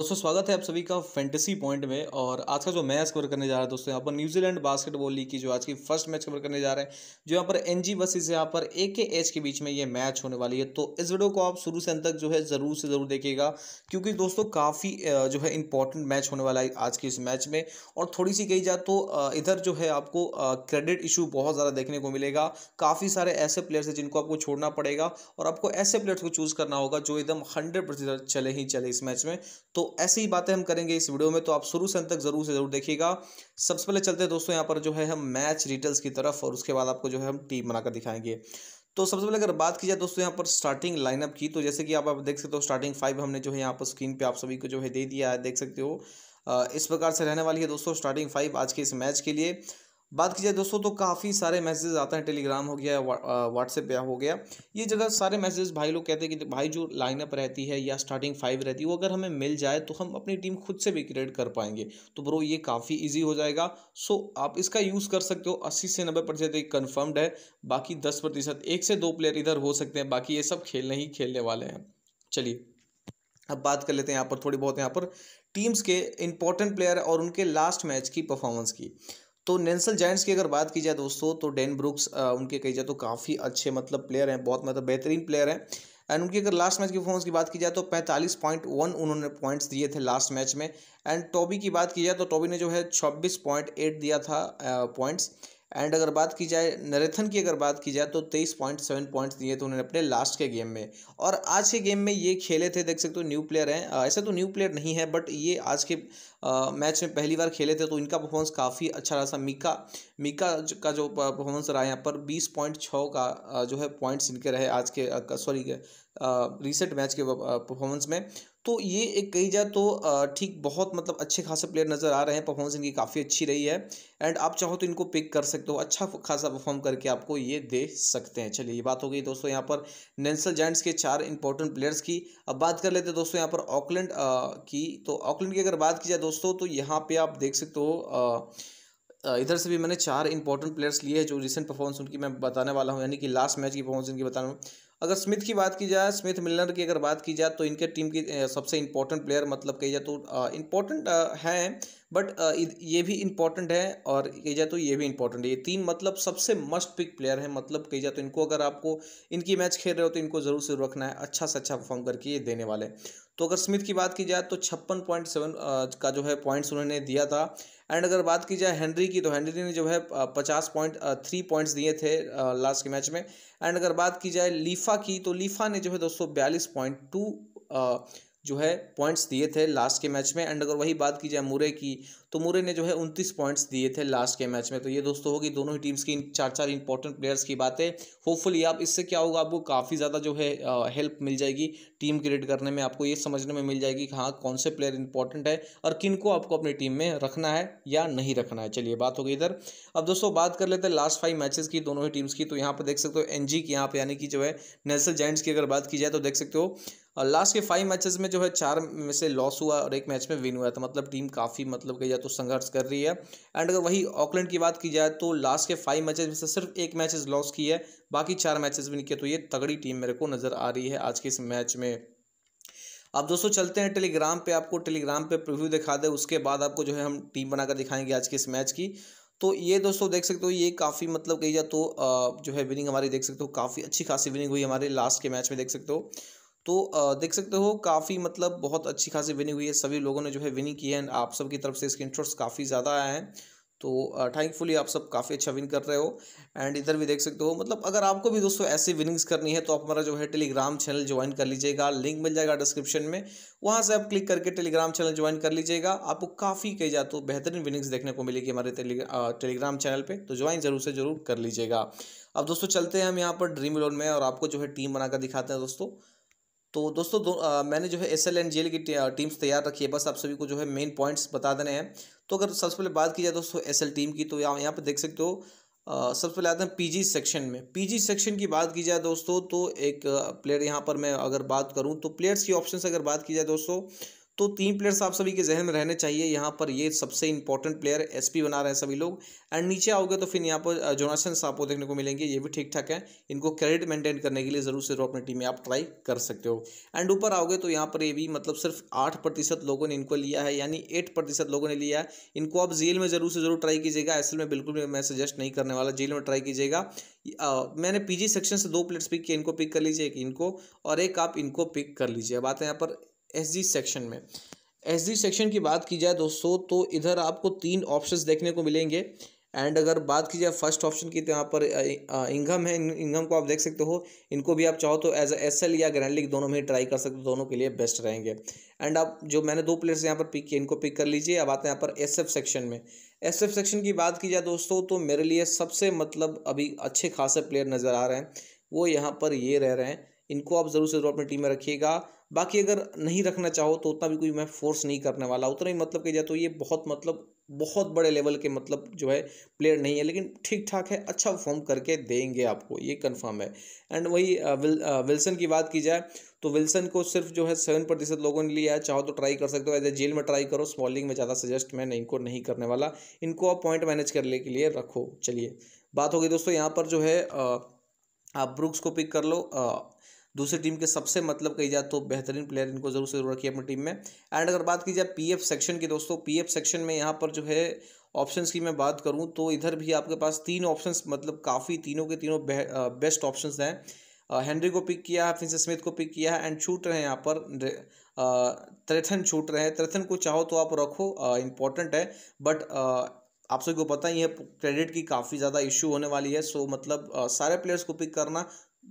दोस्तों स्वागत है आप सभी का फैंटेसी पॉइंट में और आज का जो मैच कवर करने जा रहा है दोस्तों यहाँ पर न्यूजीलैंड बास्केटबॉल लीग की जो आज की फर्स्ट मैच कवर करने जा रहे हैं जो यहाँ पर एन जी बसेज यहाँ पर ए के एच के बीच में ये मैच होने वाली है तो इस वीडियो को आप शुरू से अंत तक जो है ज़रूर से ज़रूर देखिएगा क्योंकि दोस्तों काफ़ी जो है इंपॉर्टेंट मैच होने वाला है आज के इस मैच में और थोड़ी सी कही जाए तो इधर जो है आपको क्रेडिट इशू बहुत ज़्यादा देखने को मिलेगा काफ़ी सारे ऐसे प्लेयर्स हैं जिनको आपको छोड़ना पड़ेगा और आपको ऐसे प्लेयर्स को चूज़ करना होगा जो एकदम हंड्रेड चले ही चले इस मैच में तो ऐसी ही बातें हम करेंगे इस वीडियो में तो आप शुरू से अंत तक ज़रूर से ज़रूर देखिएगा सबसे पहले चलते हैं दोस्तों यहाँ पर जो है हम मैच डिटेल्स की तरफ और उसके बाद आपको जो है हम टीम बनाकर दिखाएंगे तो सबसे पहले अगर बात की जाए दोस्तों यहाँ पर स्टार्टिंग लाइनअप की तो जैसे कि आप देख सकते हो स्टार्टिंग फाइव हमने जो है यहाँ पर स्क्रीन पर आप सभी को जो है दे दिया है देख सकते हो इस प्रकार से रहने वाली है दोस्तों स्टार्टिंग फाइव आज के इस मैच के लिए बात की जाए दोस्तों तो काफ़ी सारे मैसेज आते हैं टेलीग्राम हो गया व्हाट्सएप या हो गया ये जगह सारे मैसेज भाई लोग कहते हैं कि भाई जो लाइनअप रहती है या स्टार्टिंग फाइव रहती है वो अगर हमें मिल जाए तो हम अपनी टीम खुद से भी क्रिएट कर पाएंगे तो ब्रो ये काफ़ी ईजी हो जाएगा सो आप इसका यूज़ कर सकते हो अस्सी से नब्बे परसेंट एक कन्फर्म्ड है बाकी दस प्रतिशत एक से दो प्लेयर इधर हो सकते हैं बाकी ये सब खेलने ही खेलने वाले हैं चलिए अब बात कर लेते हैं यहाँ पर थोड़ी बहुत यहाँ पर टीम्स के इंपॉर्टेंट प्लेयर और उनके लास्ट मैच की परफॉर्मेंस की तो नेंसल जैंट्स की अगर बात की जाए दोस्तों तो डेन ब्रुक्स उनके कही जाए तो काफ़ी अच्छे मतलब प्लेयर हैं बहुत मतलब बेहतरीन प्लेयर हैं एंड उनकी अगर लास्ट मैच की परफॉर्मेंस की बात की जाए तो पैंतालीस पॉइंट वन उन्होंने पॉइंट्स दिए थे लास्ट मैच में एंड टॉबी की बात की जाए तो टॉबी ने जो है छब्बीस पॉइंट एट दिया था पॉइंट्स एंड अगर बात की जाए नरेथन की अगर बात की जाए तो तेईस पॉइंट सेवन पॉइंट्स दिए थे उन्होंने अपने लास्ट के गेम में और आज के गेम में ये खेले थे देख सकते हो न्यू प्लेयर हैं ऐसे तो न्यू प्लेयर नहीं है बट ये आज के मैच में पहली बार खेले थे तो इनका परफॉर्मेंस काफ़ी अच्छा रहा था मीका मीका का जो परफॉर्मेंस रहा यहाँ पर बीस पॉइंट छः का जो है पॉइंट्स इनके रहे आज के सॉरी रिसेंट मैच के परफॉर्मेंस में तो ये एक कही जाए तो ठीक बहुत मतलब अच्छे खासे प्लेयर नज़र आ रहे हैं परफॉर्मेंस इनकी काफ़ी अच्छी रही है एंड आप चाहो तो इनको पिक कर सकते हो अच्छा खासा परफॉर्म करके आपको ये दे सकते हैं चलिए ये बात हो गई दोस्तों यहाँ पर नेंसल जैंट्स के चार इंपॉर्टेंट प्लेयर्स की अब बात कर लेते हैं दोस्तों यहाँ पर ऑकलैंड की तो ऑकलैंड की अगर बात की जाए दोस्तों तो यहाँ पे आप देख सकते हो इधर से भी मैंने चार इंपॉर्टेंट प्लेयर्स लिए हैं जो रिसेंट परफॉर्मेंस उनकी मैं बताने वाला हूँ यानी कि लास्ट मैच की परफॉर्मेंस इनकी बताने अगर स्मिथ की बात की जाए स्मिथ मिलनर की अगर बात की जाए तो इनके टीम की सबसे इंपॉर्टेंट प्लेयर मतलब कही जाए तो इंपॉर्टेंट हैं बट uh, ये भी इंपॉर्टेंट है और कही जाए तो ये भी इंपॉर्टेंट है ये तीन मतलब सबसे मस्ट पिक प्लेयर है मतलब कही जाए तो इनको अगर आपको इनकी मैच खेल रहे हो तो इनको ज़रूर से रखना है अच्छा से अच्छा परफॉर्म करके ये देने वाले तो अगर स्मिथ की बात की जाए तो छप्पन पॉइंट सेवन का जो है पॉइंट्स उन्होंने दिया था एंड अगर बात की जाए हेनरी की तो हेनरी ने जो है पचास पॉइंट थ्री पॉइंट्स दिए थे लास्ट के मैच में एंड अगर बात की जाए लीफा की तो लीफा ने जो है दोस्तों बयालीस पॉइंट टू जो है पॉइंट्स दिए थे लास्ट के मैच में एंड अगर वही बात की जाए मुरे की तो मुरे ने जो है उनतीस पॉइंट्स दिए थे लास्ट के मैच में तो ये दोस्तों होगी दोनों ही टीम्स की चार चार इंपॉर्टेंट प्लेयर्स की बातें होपफुली आप इससे क्या होगा आपको काफ़ी ज़्यादा जो है हेल्प मिल जाएगी टीम क्रिएट करने में आपको ये समझने में मिल जाएगी कि हाँ कौन से प्लेयर इंपॉर्टेंट है और किन को आपको अपनी टीम में रखना है या नहीं रखना है चलिए बात हो गई इधर अब दोस्तों बात कर लेते हैं लास्ट फाइव मैचेज की दोनों ही टीम्स की तो यहाँ पर देख सकते हो एन की यहाँ पर यानी कि जो है नेशनल जैंट्स की अगर बात की जाए तो देख सकते हो और लास्ट के फाइव मैचेस में जो है चार में से लॉस हुआ और एक मैच में विन हुआ था तो मतलब टीम काफ़ी मतलब कि या तो संघर्ष कर रही है एंड अगर वही ऑकलैंड की बात की जाए तो लास्ट के फाइव मैचेस में से सिर्फ एक मैचेस लॉस की है बाकी चार मैचेस विन किए तो ये तगड़ी टीम मेरे को नज़र आ रही है आज के इस मैच में अब दोस्तों चलते हैं टेलीग्राम पे आपको टेलीग्राम पे प्रीव्यू दिखा दे उसके बाद आपको जो है हम टीम बनाकर दिखाएंगे आज के इस मैच की तो ये दोस्तों देख सकते हो ये काफ़ी मतलब कही जाए तो जो है विनिंग हमारी देख सकते हो काफ़ी अच्छी खासी विनिंग हुई हमारे लास्ट के मैच में देख सकते हो तो देख सकते हो काफ़ी मतलब बहुत अच्छी खासी विनिंग हुई है सभी लोगों ने जो है विनिंग की है एंड आप सब की तरफ से इंटरेस्ट काफ़ी ज़्यादा आए हैं तो थैंकफुली आप सब काफ़ी अच्छा विन कर रहे हो एंड इधर भी देख सकते हो मतलब अगर आपको भी दोस्तों ऐसी विनिंग्स करनी है तो आप हमारा जो है टेलीग्राम चैनल ज्वाइन कर लीजिएगा लिंक मिल जाएगा डिस्क्रिप्शन में वहाँ से आप क्लिक करके टेलीग्राम चैनल ज्वाइन कर लीजिएगा आपको काफ़ी कही जाए तो बेहतरीन विनिंग्स देखने को मिलेगी हमारे टेलीग्राम चैनल पर तो ज्वाइन जरूर से ज़रूर कर लीजिएगा अब दोस्तों चलते हैं हम यहाँ पर ड्रीम इलेवन में और आपको जो है टीम बनाकर दिखाते हैं दोस्तों तो दोस्तों दो, आ, मैंने जो है एस एल एंड जी की टीम्स तैयार रखी है बस आप सभी को जो है मेन पॉइंट्स बता देने हैं तो अगर सबसे पहले बात की जाए दोस्तों एस एल टीम की तो यहाँ यहाँ पर देख सकते हो सबसे पहले आते हैं पीजी सेक्शन में पीजी सेक्शन की बात की जाए दोस्तों तो एक प्लेयर यहाँ पर मैं अगर बात करूँ तो प्लेयर्स की ऑप्शन अगर बात की जाए दोस्तों तो तीन प्लेयर्स आप सभी के जहन में रहने चाहिए यहाँ पर ये सबसे इंपॉर्टेंट प्लेयर एसपी बना रहे हैं सभी लोग एंड नीचे आओगे तो फिर यहाँ पर जोनासन आपको देखने को मिलेंगे ये भी ठीक ठाक है इनको क्रेडिट मेंटेन करने के लिए ज़रूर से जरूर अपनी टीम में आप ट्राई कर सकते हो एंड ऊपर आओगे तो यहाँ पर ये भी मतलब सिर्फ आठ प्रतिशत लोगों ने इनको लिया है यानी एट प्रतिशत लोगों ने लिया है इनको आप जेल में ज़रूर से ज़रूर ट्राई कीजिएगा ऐसे में बिल्कुल भी मैं सजेस्ट नहीं करने वाला जेल में ट्राई कीजिएगा मैंने पी सेक्शन से दो प्लेयर्स पिक किए इनको पिक कर लीजिए एक इनको और एक आप इनको पिक कर लीजिए बात है यहाँ पर एस सेक्शन में एस सेक्शन की बात की जाए दोस्तों तो इधर आपको तीन ऑप्शंस देखने को मिलेंगे एंड अगर बात की जाए फर्स्ट ऑप्शन की तो यहाँ पर इनकम है इनकम को आप देख सकते हो इनको भी आप चाहो तो एज एस एल या ग्रैंड लीग दोनों में ही ट्राई कर सकते हो दोनों के लिए बेस्ट रहेंगे एंड आप जो मैंने दो प्लेयर्स यहाँ पर पिक किए इनको पिक कर लीजिए अब आते हैं यहाँ पर एस एफ सेक्शन में एस एफ सेक्शन की बात की जाए दोस्तों तो मेरे लिए सबसे मतलब अभी अच्छे खासे प्लेयर नज़र आ रहे हैं वो यहाँ पर ये रह रहे हैं इनको आप ज़रूर से ज़रूर अपनी टीम में रखिएगा बाकी अगर नहीं रखना चाहो तो उतना भी कोई मैं फोर्स नहीं करने वाला उतना ही मतलब कह जाए तो ये बहुत मतलब बहुत बड़े लेवल के मतलब जो है प्लेयर नहीं है लेकिन ठीक ठाक है अच्छा परफॉर्म करके देंगे आपको ये कंफर्म है एंड वही विल, विल्सन की बात की जाए तो विल्सन को सिर्फ जो है सेवन प्रतिशत लोगों ने लिया है चाहो तो ट्राई कर सकते हो एज ए जेल में ट्राई करो स्मॉलिंग में ज़्यादा सजेस्ट मैं इनको नहीं करने वाला इनको आप पॉइंट मैनेज करने के लिए रखो चलिए बात हो गई दोस्तों यहाँ पर जो है आप ब्रुक्स को पिक कर लो दूसरी टीम के सबसे मतलब कही जाए तो बेहतरीन प्लेयर इनको जरूर से जरूर रखिए अपनी टीम में एंड अगर बात की जाए पीएफ सेक्शन की दोस्तों पीएफ सेक्शन में यहाँ पर जो है ऑप्शंस की मैं बात करूँ तो इधर भी आपके पास तीन ऑप्शंस मतलब काफ़ी तीनों के तीनों बेस्ट ऑप्शन हैं हेनरी को पिक किया है फिंस स्मिथ को पिक किया है एंड छूट रहे हैं यहाँ पर त्रेथन छूट रहे हैं त्रेथन को चाहो तो आप रखो इम्पॉर्टेंट है बट आप सबको पता ही है क्रेडिट की काफ़ी ज़्यादा इश्यू होने वाली है सो मतलब आ, सारे प्लेयर्स को पिक करना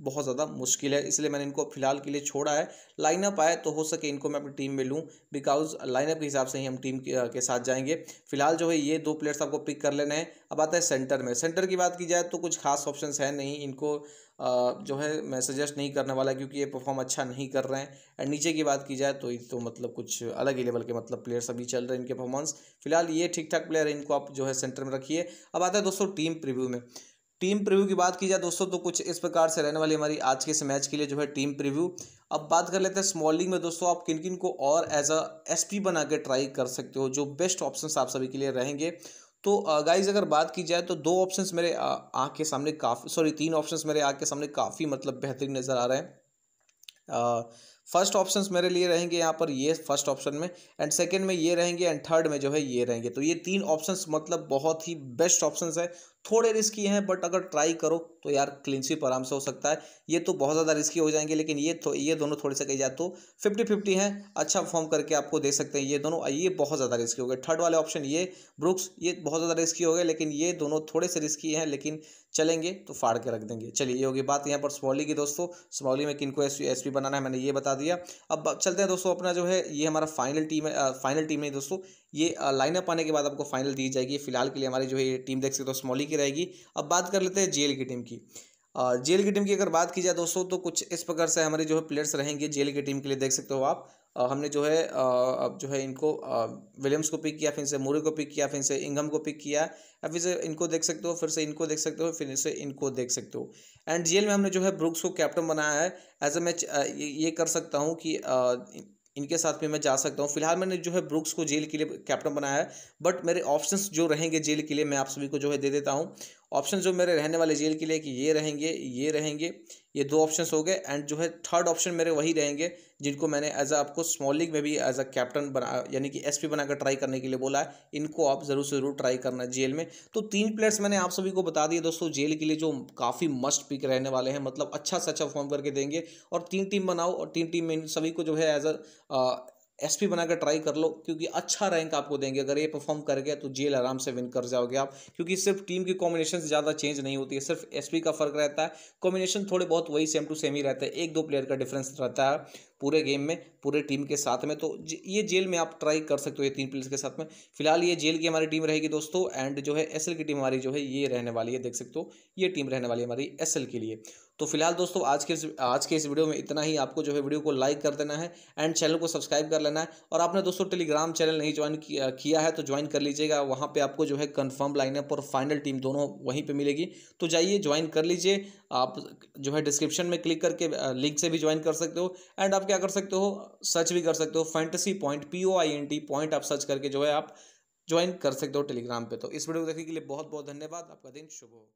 बहुत ज़्यादा मुश्किल है इसलिए मैंने इनको फिलहाल के लिए छोड़ा है लाइनअप आए तो हो सके इनको मैं अपनी टीम में लूँ बिकॉज लाइनअप के हिसाब से ही हम टीम के साथ जाएंगे फिलहाल जो है ये दो प्लेयर्स आपको पिक कर लेने हैं अब आता है सेंटर में सेंटर की बात की जाए तो कुछ खास ऑप्शन है नहीं इनको जो है मैं सजेस्ट नहीं करने वाला क्योंकि ये परफॉर्म अच्छा नहीं कर रहे हैं एंड नीचे की बात की जाए तो ये तो मतलब कुछ अलग ही लेवल के मतलब प्लेयर्स अभी चल रहे हैं इनके परफॉर्मेंस फिलहाल ये ठीक ठाक प्लेयर है इनको आप जो है सेंटर में रखिए अब आता है दोस्तों टीम प्रिव्यू में टीम प्रीव्यू की बात की जाए दोस्तों तो कुछ इस प्रकार से रहने वाली हमारी आज के इस मैच के लिए जो है टीम प्रीव्यू अब बात कर लेते हैं स्मॉल लीग में दोस्तों आप किन किन को और एज अ एसपी बना के ट्राई कर सकते हो जो बेस्ट ऑप्शन आप सभी के लिए रहेंगे तो गाइज अगर बात की जाए तो दो ऑप्शन मेरे आँख के सामने काफ़ी सॉरी तीन ऑप्शन मेरे आँख के सामने काफ़ी मतलब बेहतरीन नज़र आ रहे हैं फर्स्ट uh, ऑप्शन मेरे लिए रहेंगे यहाँ पर ये फर्स्ट ऑप्शन में एंड सेकंड में ये रहेंगे एंड थर्ड में जो है ये रहेंगे तो ये तीन ऑप्शंस मतलब बहुत ही बेस्ट ऑप्शंस है थोड़े रिस्की हैं बट अगर ट्राई करो तो यार क्लीन स्वीप आराम से हो सकता है ये तो बहुत ज़्यादा रिस्की हो जाएंगे लेकिन ये तो ये दोनों थोड़े से कही जाए तो फिफ्टी फिफ्टी हैं अच्छा परफॉर्म करके आपको दे सकते हैं ये दोनों ये बहुत ज़्यादा रिस्की हो गए थर्ड वाले ऑप्शन ये ब्रुक्स ये बहुत ज़्यादा रिस्की हो गए लेकिन ये दोनों थोड़े से रिस्की हैं लेकिन चलेंगे तो फाड़ के रख देंगे चलिए ये होगी बात यहाँ पर स्मॉली की दोस्तों स्मॉली में किनको एस एस बनाना है मैंने ये बता दिया अब चलते हैं दोस्तों अपना जो है ये हमारा फाइनल टीम है फाइनल टीम है दोस्तों ये लाइनअप आने के बाद आपको फाइनल दी जाएगी फिलहाल के लिए हमारी जो है टीम देख सकते हो तो स्मॉली की रहेगी अब बात कर लेते हैं जेल की टीम की जेल की टीम की अगर बात की जाए दोस्तों तो कुछ इस प्रकार से हमारे जो है प्लेयर्स रहेंगे जेल की टीम के लिए देख सकते हो आप हमने जो है अब जो है इनको विलियम्स को पिक किया फिर से मोरे को पिक किया फिर से इंगम को पिक किया या फिर से इनको देख सकते हो फिर से इनको देख सकते हो फिर से इनको देख सकते हो एंड जीएल में हमने जो है ब्रुक्स को कैप्टन बनाया है एज ए मैच ये कर सकता हूँ कि इनके साथ में मैं जा सकता हूँ फिलहाल मैंने जो है ब्रुक्स को जेल के लिए कैप्टन बनाया है बट मेरे ऑप्शंस जो रहेंगे जेल के लिए मैं आप सभी को जो है दे देता हूँ ऑप्शन जो मेरे रहने वाले जेल के लिए कि ये रहेंगे ये रहेंगे ये दो ऑप्शन हो गए एंड जो है थर्ड ऑप्शन मेरे वही रहेंगे जिनको मैंने एज अ आपको स्मॉल लीग में भी एज अ कैप्टन बना यानी कि एसपी बनाकर ट्राई करने के लिए बोला है इनको आप ज़रूर से ज़रूर ट्राई करना जेल में तो तीन प्लेयर्स मैंने आप सभी को बता दिए दोस्तों जेल के लिए जो काफ़ी मस्ट पिक रहने वाले हैं मतलब अच्छा से अच्छा फॉर्म करके देंगे और तीन टीम बनाओ और तीन टीम में इन सभी को जो है एज अ एसपी बनाकर ट्राई कर लो क्योंकि अच्छा रैंक आपको देंगे अगर ये परफॉर्म कर गया तो जेल आराम से विन कर जाओगे आप क्योंकि सिर्फ टीम की कॉम्बिनेशन ज़्यादा चेंज नहीं होती है सिर्फ एसपी का फर्क रहता है कॉम्बिनेशन थोड़े बहुत वही सेम टू सेम ही रहता है एक दो प्लेयर का डिफरेंस रहता है पूरे गेम में पूरे टीम के साथ में तो ये जेल में आप ट्राई कर सकते हो ये तीन प्लेयर्स के साथ में फिलहाल ये जेल की हमारी टीम रहेगी दोस्तों एंड जो है एस की टीम हमारी जो है ये रहने वाली है देख सकते हो ये टीम रहने वाली है हमारी एस के लिए तो फिलहाल दोस्तों आज के आज के इस वीडियो में इतना ही आपको जो है वीडियो को लाइक कर देना है एंड चैनल को सब्सक्राइब कर लेना है और आपने दोस्तों टेलीग्राम चैनल नहीं ज्वाइन किया है तो ज्वाइन कर लीजिएगा वहाँ पर आपको जो है कन्फर्म लाइनअप और फाइनल टीम दोनों वहीं पर मिलेगी तो जाइए ज्वाइन कर लीजिए आप जो है डिस्क्रिप्शन में क्लिक करके लिंक से भी ज्वाइन कर सकते हो एंड आप क्या कर सकते हो सर्च भी कर सकते हो fantasy point P O I N T point आप सर्च करके जो है आप ज्वाइन कर सकते हो टेलीग्राम पे तो इस वीडियो को देखने के लिए बहुत बहुत धन्यवाद आपका दिन शुभ हो